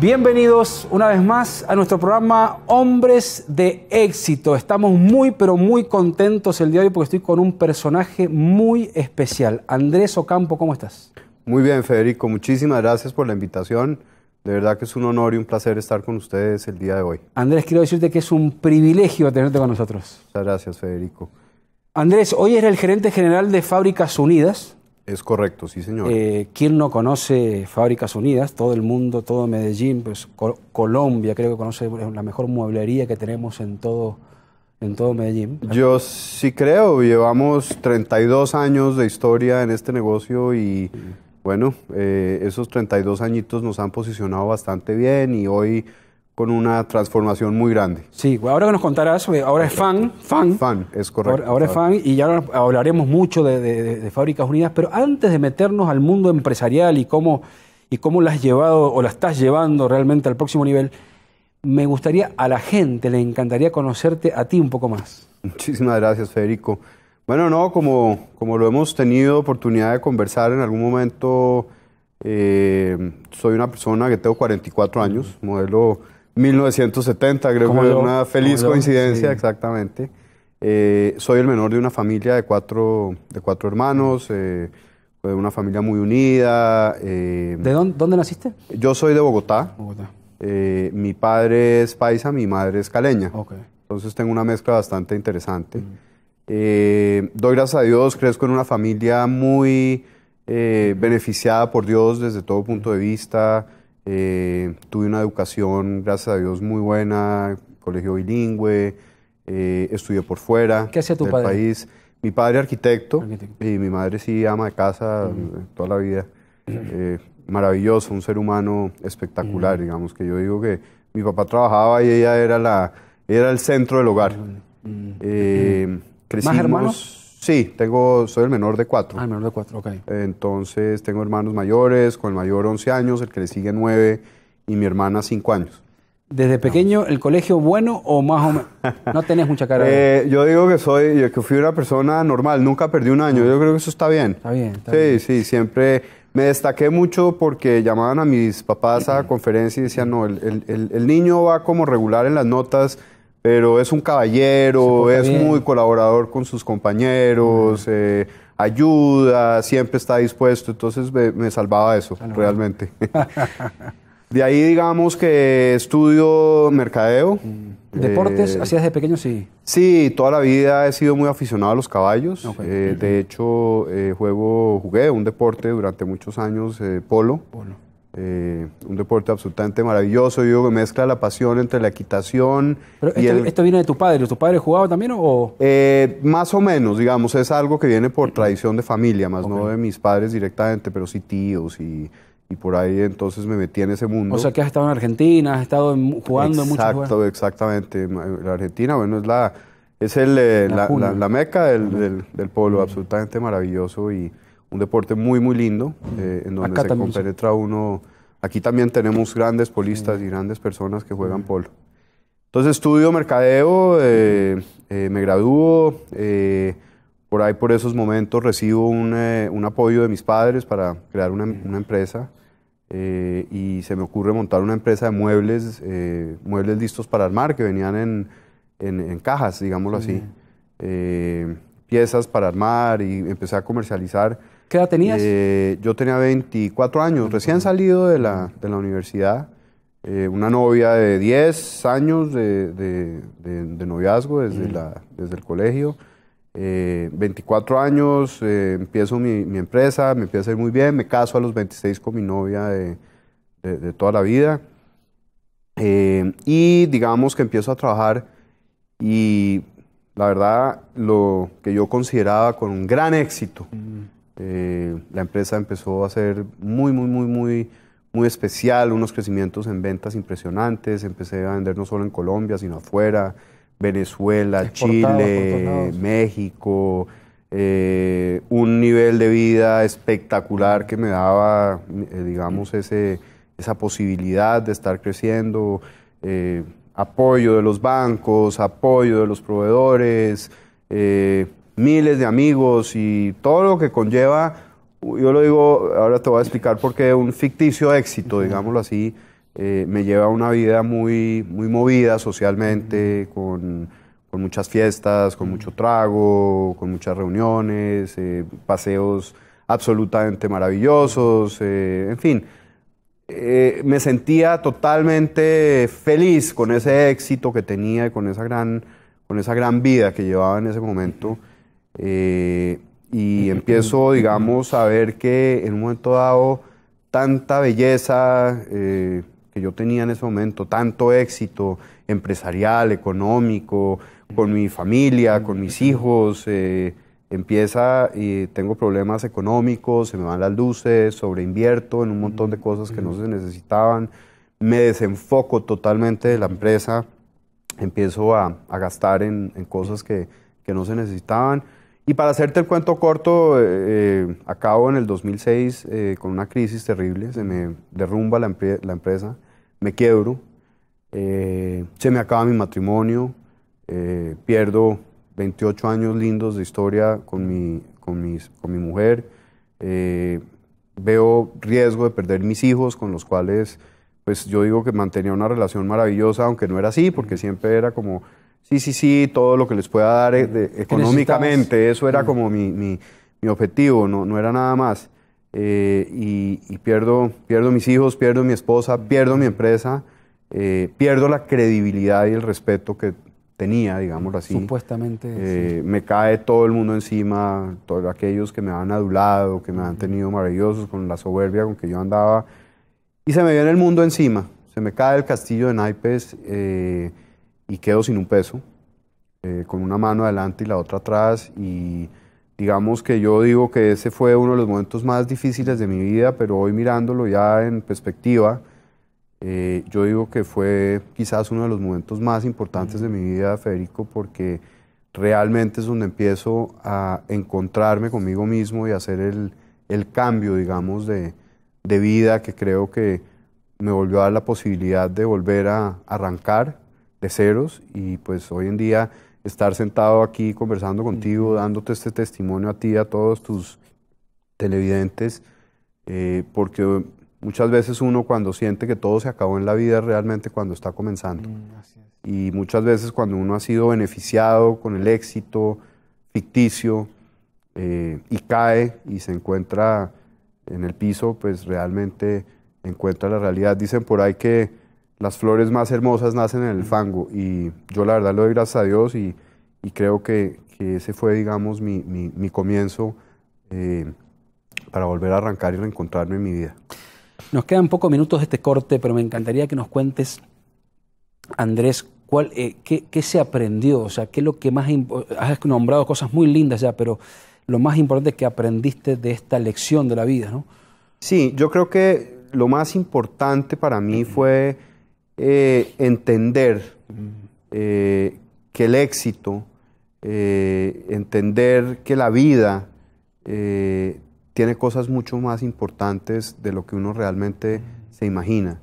Bienvenidos una vez más a nuestro programa Hombres de Éxito. Estamos muy, pero muy contentos el día de hoy porque estoy con un personaje muy especial. Andrés Ocampo, ¿cómo estás? Muy bien, Federico. Muchísimas gracias por la invitación. De verdad que es un honor y un placer estar con ustedes el día de hoy. Andrés, quiero decirte que es un privilegio tenerte con nosotros. Muchas gracias, Federico. Andrés, hoy eres el gerente general de Fábricas Unidas, es correcto, sí, señor. Eh, ¿Quién no conoce Fábricas Unidas? Todo el mundo, todo Medellín, pues Colombia creo que conoce la mejor mueblería que tenemos en todo, en todo Medellín. Yo sí creo, llevamos 32 años de historia en este negocio y bueno, eh, esos 32 añitos nos han posicionado bastante bien y hoy con una transformación muy grande. Sí, ahora que nos contarás, eh, ahora es fan, fan. Fan, es correcto. Ahora, es fan y ya hablaremos mucho de, Fábricas Unidas, pero antes de meternos al mundo empresarial y cómo, y cómo la has llevado o la estás llevando realmente al próximo nivel, me gustaría a la gente, le encantaría conocerte a ti un poco más. Muchísimas gracias, Federico. Bueno, no, como, como lo hemos tenido oportunidad de conversar en algún momento, eh, soy una persona que tengo 44 años, modelo 1970, creo que es una feliz coincidencia, exactamente. Eh, soy el menor de una familia de cuatro, de cuatro hermanos, de eh, pues una familia muy unida. Eh, ¿De dónde, naciste? Yo soy de Bogotá. mi padre es paisa, mi madre es caleña. Entonces tengo una mezcla bastante interesante. Mm. doy gracias a Dios, crezco en una familia muy beneficiada por Dios desde todo punto de vista. Eh, tuve una educación, gracias a Dios, muy buena, colegio bilingüe, eh, estudié por fuera ¿Qué hacía tu del padre? país. Mi padre arquitecto, y mi madre sí ama de casa eh, toda la vida. maravilloso, un ser humano espectacular, digamos que yo digo que mi papá trabajaba y ella era la era el centro del hogar. ¿Más hermanos? Sí, tengo, soy el menor de cuatro. Ah, el menor de cuatro, ok. Entonces tengo hermanos mayores, con el mayor 11 años, el que le sigue 9 y mi hermana 5 años. ¿Desde pequeño el colegio bueno o más o menos? No tenés mucha cara. Eh, yo digo que soy, que fui una persona normal, nunca perdí un año, yo creo que eso está bien. Está bien. sí, sí, siempre me destaqué mucho porque llamaban a mis papás a conferencia y decían, no, el, el, el niño va como regular en las notas pero es un caballero, es muy colaborador con sus compañeros, eh, ayuda, siempre está dispuesto, entonces me, salvaba eso, realmente. de ahí digamos que estudio mercadeo. Mm. ¿Deportes eh, hacías de pequeño? Sí. Sí, toda la vida he sido muy aficionado a los caballos. Eh, de hecho, juego, jugué un deporte durante muchos años, polo. polo. Eh, un deporte absolutamente maravilloso, yo que mezcla la pasión entre la equitación. Pero esto, viene de tu padre? ¿Tu padre jugaba también o...? Eh, más o menos, digamos, es algo que viene por tradición de familia, más no de mis padres directamente, pero sí tíos y, por ahí entonces me metí en ese mundo. O sea que has estado en Argentina, has estado jugando en muchos Exacto, exactamente. La Argentina, bueno, es la... Es el, eh, la, meca del, del, pueblo, absolutamente maravilloso y, un deporte muy, muy lindo, eh, en donde se compenetra uno. Aquí también tenemos grandes polistas y grandes personas que juegan polo. Entonces estudio mercadeo, eh, eh, me gradúo, por ahí por esos momentos recibo un, apoyo de mis padres para crear una, empresa y se me ocurre montar una empresa de muebles, muebles listos para armar que venían en, en cajas, digámoslo así piezas para armar y empecé a comercializar ¿Qué edad tenías? Eh, yo tenía 24 años, recién salido de la, de universidad. Eh, una novia de 10 años de, noviazgo desde, desde el colegio. 24 eh, años, empiezo mi, empresa, me empieza a ir muy bien. Me caso a los 26 con mi novia de, toda la vida. y digamos que empiezo a trabajar y la verdad lo que yo consideraba con un gran éxito. Eh, la empresa empezó a ser muy, muy, muy, muy, muy especial, unos crecimientos en ventas impresionantes. Empecé a vender no solo en Colombia, sino afuera, Venezuela, Chile, México. Eh, un nivel de vida espectacular que me daba, eh, digamos, ese, esa posibilidad de estar creciendo, apoyo de los bancos, apoyo de los proveedores, miles de amigos y todo lo que conlleva, yo lo digo, ahora te voy a explicar por qué un ficticio éxito, digámoslo así, eh, me lleva a una vida muy, muy movida socialmente, con, muchas fiestas, con mucho trago, con muchas reuniones, eh, paseos absolutamente maravillosos, eh, en fin. me sentía totalmente feliz con ese éxito que tenía y con esa gran, con esa gran vida que llevaba en ese momento. Eh, y empiezo, digamos, a ver que en un momento dado tanta belleza eh, que yo tenía en ese momento, tanto éxito empresarial, económico, con mi familia, con mis hijos, eh, empieza y tengo problemas económicos, se me van las luces, sobreinvierto en un montón de cosas que no se necesitaban, me desenfoco totalmente de la empresa, empiezo a, gastar en, en cosas que, que no se necesitaban y para hacerte el cuento corto, eh, eh, acabo en el 2006 eh, con una crisis terrible, se me derrumba la, empresa, me quiebro, se me acaba mi matrimonio, pierdo 28 años lindos de historia con mi, con mis, con mi mujer, veo riesgo de perder mis hijos con los cuales pues yo digo que mantenía una relación maravillosa, aunque no era así, porque siempre era como sí, sí, sí, todo lo que les pueda dar eh, económicamente. Eso era mm. como mi, objetivo, no, no era nada más. Eh, y, pierdo, pierdo mis hijos, pierdo mi esposa, pierdo mi empresa, eh, pierdo la credibilidad y el respeto que tenía, digamos así. Supuestamente. Me cae todo el mundo encima, todos aquellos que me han adulado, que me han tenido maravillosos con la soberbia con que yo andaba. Y se me viene el mundo encima, se me cae el castillo de naipes y quedo sin un peso, eh, con una mano adelante y la otra atrás. Y digamos que yo digo que ese fue uno de los momentos más difíciles de mi vida, pero hoy mirándolo ya en perspectiva, eh, yo digo que fue quizás uno de los momentos más importantes de mi vida, Federico, porque realmente es donde empiezo a encontrarme conmigo mismo y hacer el, cambio, digamos, de, de, vida que creo que me volvió a dar la posibilidad de volver a arrancar de ceros y pues hoy en día estar sentado aquí conversando contigo, dándote este testimonio a ti, a todos tus televidentes, eh, porque muchas veces uno cuando siente que todo se acabó en la vida realmente cuando está comenzando. Mm, y muchas veces cuando uno ha sido beneficiado con el éxito ficticio eh, y cae y se encuentra en el piso, pues realmente encuentra la realidad. Dicen por ahí que las flores más hermosas nacen en el fango y yo la verdad le doy gracias a Dios y, creo que, ese fue, digamos, mi, comienzo eh, para volver a arrancar y reencontrarme en mi vida. Nos quedan pocos minutos de este corte, pero me encantaría que nos cuentes, Andrés, cuál, eh, qué, qué, se aprendió, o sea, qué es lo que más... Has nombrado cosas muy lindas ya, pero lo más importante que aprendiste de esta lección de la vida, ¿no? Sí, yo creo que lo más importante para mí fue eh, entender eh, que el éxito, eh, entender que la vida tiene cosas mucho más importantes de lo que uno realmente se imagina,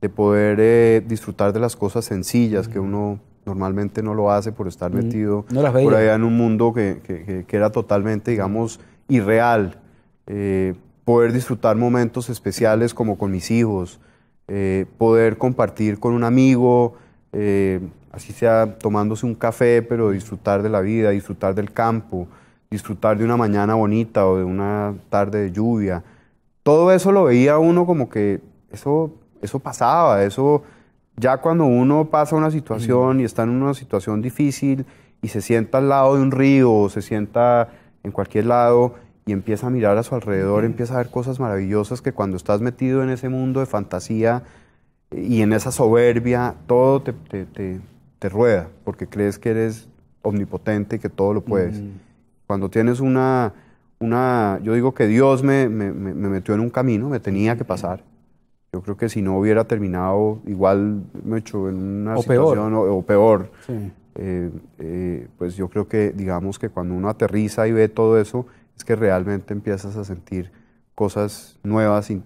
de poder disfrutar de las cosas sencillas que uno normalmente no lo hace por estar metido por allá en un mundo que, que era totalmente, digamos, irreal. poder disfrutar momentos especiales como con mis hijos, eh, poder compartir con un amigo, eh, así sea tomándose un café, pero disfrutar de la vida, disfrutar del campo, disfrutar de una mañana bonita o de una tarde de lluvia. Todo eso lo veía uno como que eso, eso pasaba, eso ya cuando uno pasa una situación y está en una situación difícil y se sienta al lado de un río o se sienta en cualquier lado y empieza a mirar a su alrededor, empieza a ver cosas maravillosas que cuando estás metido en ese mundo de fantasía y en esa soberbia, todo te, te, rueda, porque crees que eres omnipotente y que todo lo puedes. Cuando tienes una, una, yo digo que Dios me, metió en un camino, me tenía que pasar. Yo creo que si no hubiera terminado, igual me he hecho en una situación O, peor. Eh, eh, pues yo creo que, digamos que cuando uno aterriza y ve todo eso, es que realmente empiezas a sentir cosas nuevas y,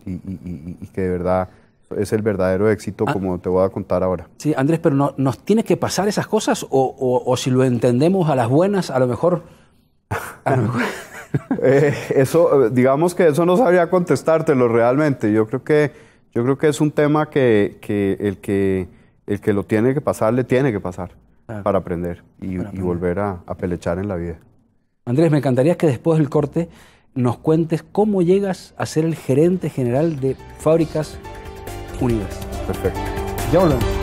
que de verdad es el verdadero éxito, ah. como te voy a contar ahora. Sí, Andrés, pero ¿nos tiene que pasar esas cosas o, si lo entendemos a las buenas, a lo mejor... A lo mejor. Eh, eso, digamos que eso no sabría contestártelo realmente. Yo creo que, yo creo que es un tema que, el que el que lo tiene que pasar, le tiene que pasar para aprender y, volver a, a pelechar en la vida. Andrés, me encantaría que después del corte nos cuentes cómo llegas a ser el gerente general de Fábricas Unidas. Perfecto. Ya volvemos.